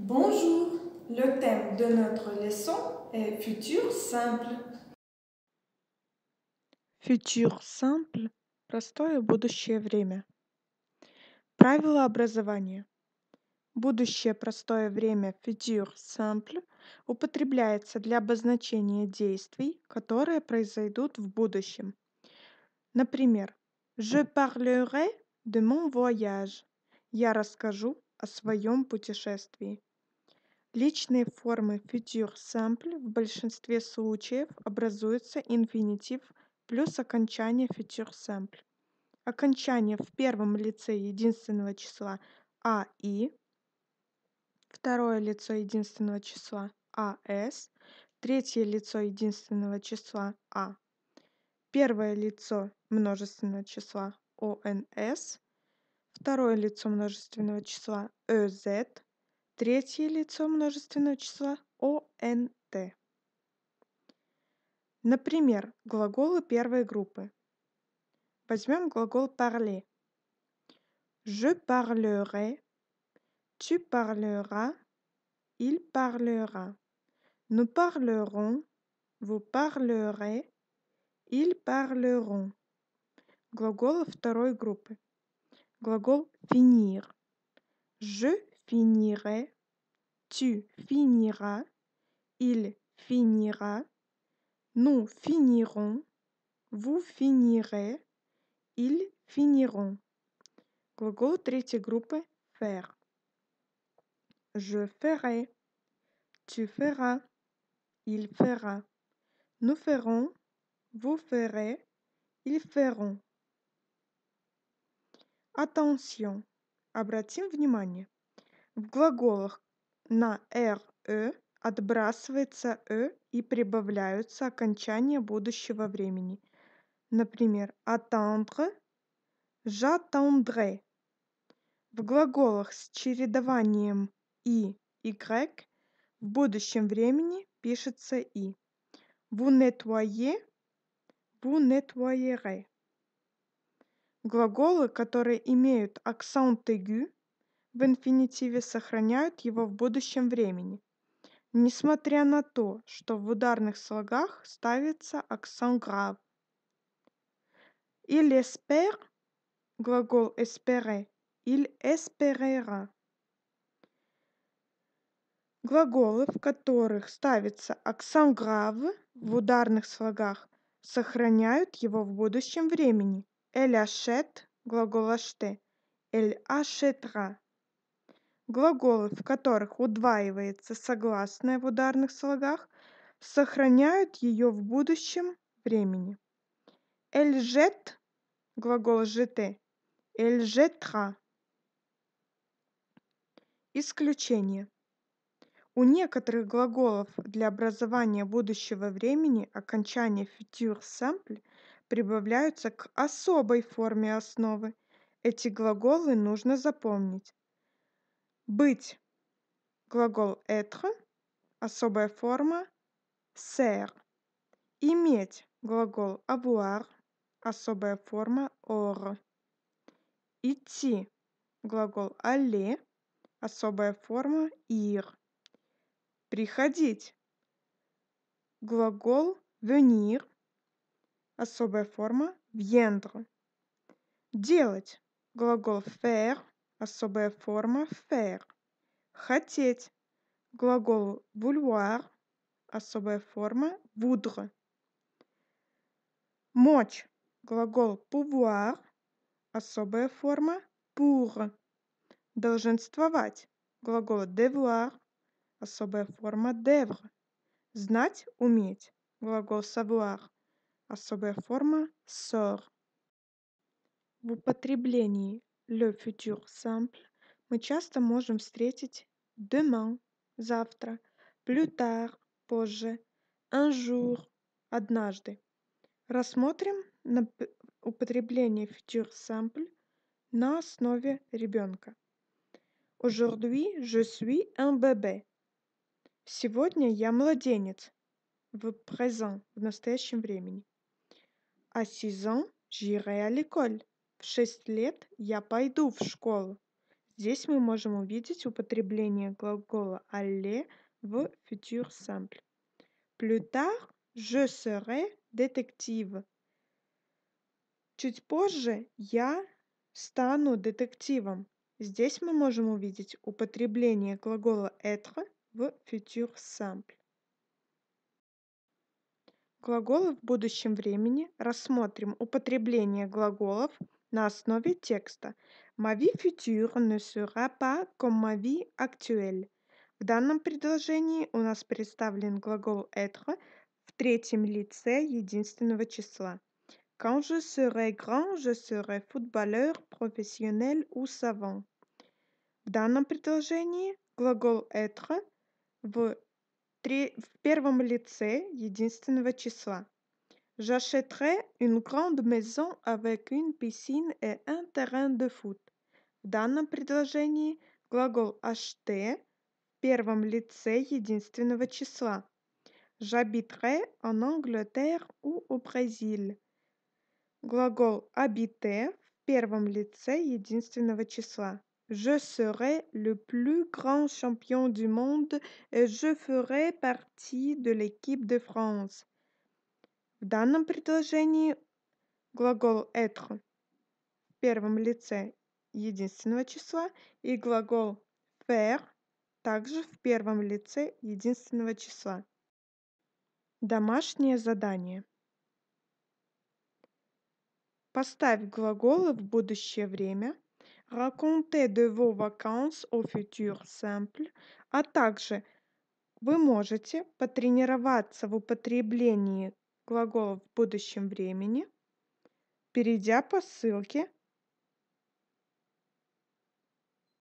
Bonjour, le thème de notre leçon est futur simple. Futur simple – простое будущее время. Правила образования. Будущее простое время futur simple употребляется для обозначения действий, которые произойдут в будущем. Например, Je parlerai de mon voyage. Я расскажу о своем путешествии. Личные формы future sample в большинстве случаев образуются инфинитив плюс окончание future sample. Окончание в первом лице единственного числа «а-и», второе лицо единственного числа «а-с», третье лицо единственного числа «а», первое лицо множественного числа «онс», второе лицо множественного числа «өз», э Третье лицо множественного числа ОНТ. Например, глаголы первой группы. Возьмем глагол parler. Je parlerai, tu parleras, il parlera. Nous parlerons, vous parlerez, ils parleront. Глаголы второй группы. Глагол finir. Je finirai, tu finiras, il finira, nous finirons, vous finirez, ils finiront. go troisième groupe, faire. Je ferai, tu feras, il fera, nous ferons, vous ferez, ils feront. Attention, обратим внимание. В глаголах на -р, -э отбрасывается -э и прибавляются окончания будущего времени. Например, attendre, j'attendrai. В глаголах с чередованием и и y в будущем времени пишется и. Vous nettoyez, vous nettoyerez. Глаголы, которые имеют акцент aigu, в инфинитиве сохраняют его в будущем времени несмотря на то что в ударных слогах ставится акцент грave il espère глагол espérer il espérera глаголы в которых ставится акцент грave в ударных слогах сохраняют его в будущем времени elle achète глагол acheter elle achètera Глаголы, в которых удваивается согласное в ударных слогах, сохраняют ее в будущем времени. Эльжет – глагол жете, эльжетха – исключение. У некоторых глаголов для образования будущего времени окончание future sample прибавляются к особой форме основы. Эти глаголы нужно запомнить быть. Глагол être, особая форма ser. Иметь глагол avoir, особая форма or. Идти глагол aller, особая форма ir. Приходить глагол venir, особая форма viendre. Делать глагол faire, особая форма faire, хотеть, глагол vouloir, особая форма voudre, мочь, глагол pouvoir, особая форма pour, долженствовать, глагол devoir, особая форма devre знать, уметь, глагол savoir, особая форма sort. В употреблении le futur simple мы часто можем встретить demain – завтра, plus tard – позже, un jour – однажды. Рассмотрим на употребление futur simple на основе ребенка. Aujourd'hui, je suis un bébé. Сегодня я младенец. В présent, в настоящем времени. À 6 ans, j'irai à l'école в шесть лет я пойду в школу здесь мы можем увидеть употребление глагола aller в futur simple plus tard je serai détective. чуть позже я стану детективом здесь мы можем увидеть употребление глагола être в futur simple Глаголы в будущем времени рассмотрим употребление глаголов на основе текста «Ma vie future ne sera pas comme ma vie actuelle». В данном предложении у нас представлен глагол «être» в третьем лице единственного числа. Quand je serai grand, je serai footballeur, professionnel ou savant. В данном предложении глагол «être» в, три... в первом лице единственного числа. J'achèterai une grande maison avec une piscine et un terrain de foot. В данном предложении глагол acheter в первом лице единственного числа. J'habiterai en Angleterre ou au Brésil. Глагол habiter в первом лице единственного числа. Je serai le plus grand champion du monde et je ferai partie de l'équipe de France. В данном предложении глагол être в первом лице единственного числа и глагол faire также в первом лице единственного числа. Домашнее задание. Поставь глаголы в будущее время, racontez de vos vacances au futur simple, а также вы можете потренироваться в употреблении глаголов в будущем времени перейдя по ссылке